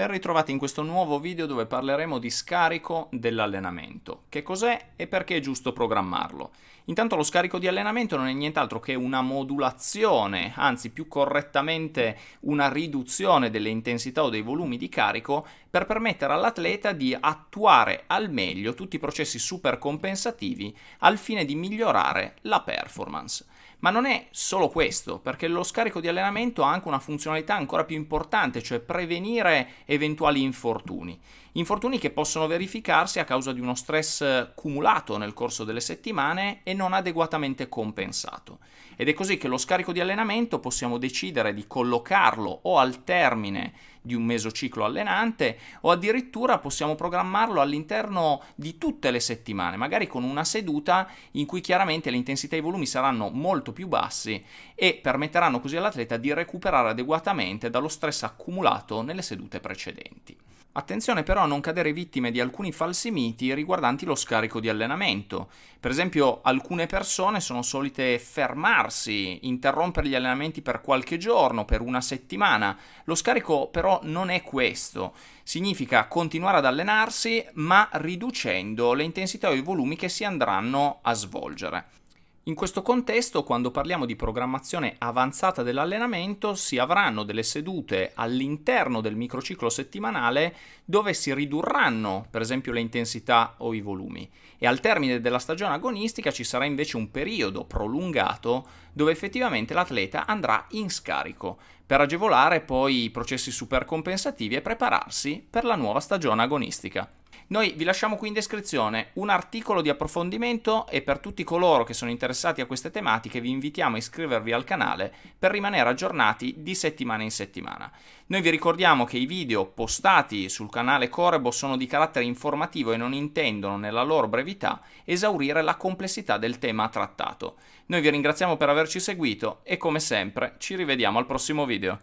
Ben ritrovati in questo nuovo video dove parleremo di scarico dell'allenamento. Che cos'è e perché è giusto programmarlo? Intanto lo scarico di allenamento non è nient'altro che una modulazione, anzi più correttamente una riduzione delle intensità o dei volumi di carico per permettere all'atleta di attuare al meglio tutti i processi supercompensativi al fine di migliorare la performance. Ma non è solo questo, perché lo scarico di allenamento ha anche una funzionalità ancora più importante, cioè prevenire eventuali infortuni. Infortuni che possono verificarsi a causa di uno stress cumulato nel corso delle settimane e non adeguatamente compensato. Ed è così che lo scarico di allenamento possiamo decidere di collocarlo o al termine di un mesociclo allenante o addirittura possiamo programmarlo all'interno di tutte le settimane, magari con una seduta in cui chiaramente le intensità e i volumi saranno molto tanto più bassi e permetteranno così all'atleta di recuperare adeguatamente dallo stress accumulato nelle sedute precedenti. Attenzione però a non cadere vittime di alcuni falsi miti riguardanti lo scarico di allenamento. Per esempio, alcune persone sono solite fermarsi, interrompere gli allenamenti per qualche giorno, per una settimana. Lo scarico però non è questo. Significa continuare ad allenarsi ma riducendo le intensità o i volumi che si andranno a svolgere. In questo contesto, quando parliamo di programmazione avanzata dell'allenamento, si avranno delle sedute all'interno del microciclo settimanale dove si ridurranno, per esempio, le intensità o i volumi. E al termine della stagione agonistica ci sarà invece un periodo prolungato dove effettivamente l'atleta andrà in scarico per agevolare poi i processi supercompensativi e prepararsi per la nuova stagione agonistica. Noi vi lasciamo qui in descrizione un articolo di approfondimento e per tutti coloro che sono interessati a queste tematiche vi invitiamo a iscrivervi al canale per rimanere aggiornati di settimana in settimana. Noi vi ricordiamo che i video postati sul canale Corebo sono di carattere informativo e non intendono, nella loro brevità, esaurire la complessità del tema trattato. Noi vi ringraziamo per averci seguito e come sempre ci rivediamo al prossimo video.